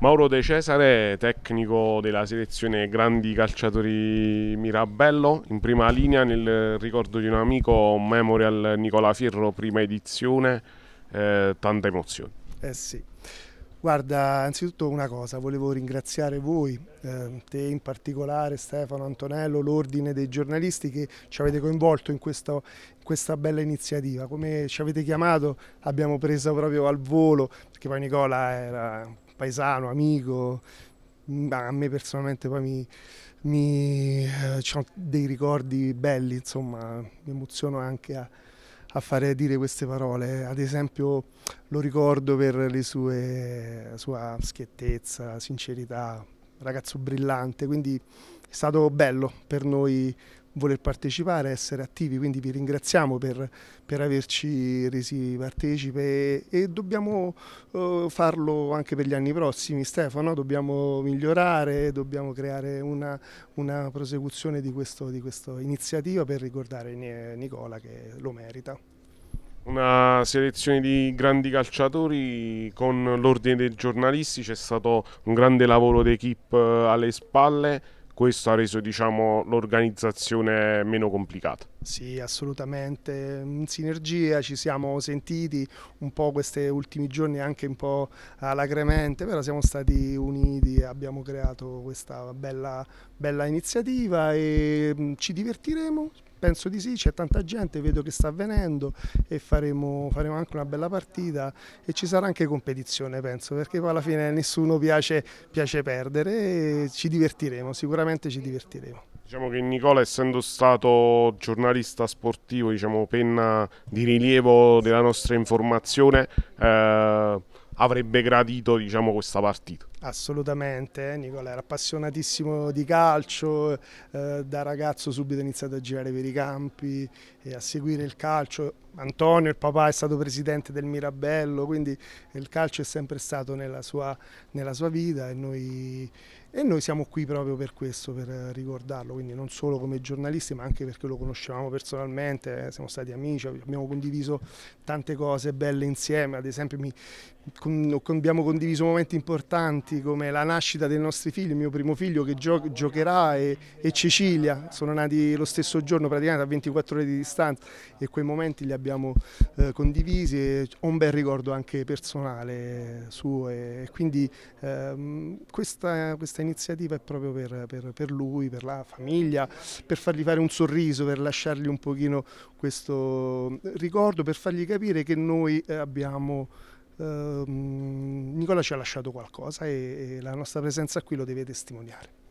Mauro De Cesare, tecnico della selezione Grandi Calciatori Mirabello, in prima linea nel ricordo di un amico, Memorial Nicola Fierro, prima edizione, eh, tanta emozione. Eh sì. Guarda, anzitutto una cosa, volevo ringraziare voi, eh, te in particolare, Stefano, Antonello, l'ordine dei giornalisti che ci avete coinvolto in questa, in questa, bella iniziativa. Come ci avete chiamato abbiamo preso proprio al volo, perché poi Nicola era paesano, amico, mm, a me personalmente poi mi, mi eh, ho dei ricordi belli, insomma, mi emoziono anche a, a fare dire queste parole. Ad esempio lo ricordo per le sue sua schiettezza, sincerità, ragazzo brillante, quindi è stato bello per noi voler partecipare, essere attivi, quindi vi ringraziamo per, per averci resi partecipe e, e dobbiamo eh, farlo anche per gli anni prossimi Stefano, dobbiamo migliorare, dobbiamo creare una, una prosecuzione di, questo, di questa iniziativa per ricordare Nicola che lo merita. Una selezione di grandi calciatori con l'ordine dei giornalisti, c'è stato un grande lavoro d'equipe eh, alle spalle, questo ha reso diciamo, l'organizzazione meno complicata. Sì, assolutamente, in sinergia ci siamo sentiti un po' questi ultimi giorni anche un po' alacremente, però siamo stati uniti e abbiamo creato questa bella, bella iniziativa e mm, ci divertiremo, penso di sì, c'è tanta gente, vedo che sta avvenendo e faremo, faremo, anche una bella partita e ci sarà anche competizione penso perché poi alla fine nessuno piace, piace perdere e ci divertiremo, sicuramente ci divertiremo. Diciamo che Nicola, essendo stato giornalista sportivo, diciamo penna di rilievo della nostra informazione, eh, avrebbe gradito diciamo, questa partita. Assolutamente, eh, Nicola era appassionatissimo di calcio, eh, da ragazzo subito ha iniziato a girare per i campi e a seguire il calcio. Antonio, il papà, è stato presidente del Mirabello, quindi il calcio è sempre stato nella sua, nella sua vita e noi, e noi, siamo qui proprio per questo, per ricordarlo, quindi non solo come giornalisti ma anche perché lo conoscevamo personalmente, eh, siamo stati amici, abbiamo condiviso tante cose belle insieme, ad esempio mi, con, abbiamo condiviso momenti importanti eventi come la nascita dei nostri figli, il mio primo figlio che gio giocherà e, e, Cecilia, sono nati lo stesso giorno praticamente a 24 ore di distanza e quei momenti li abbiamo eh, condivisi e ho un bel ricordo anche personale eh, suo e, quindi ehm, questa, questa, iniziativa è proprio per, per, per, lui, per la famiglia, per fargli fare un sorriso, per lasciargli un pochino questo ricordo, per fargli capire che noi eh, abbiamo Ehm, Nicola ci ha lasciato qualcosa e, e la nostra presenza qui lo deve testimoniare.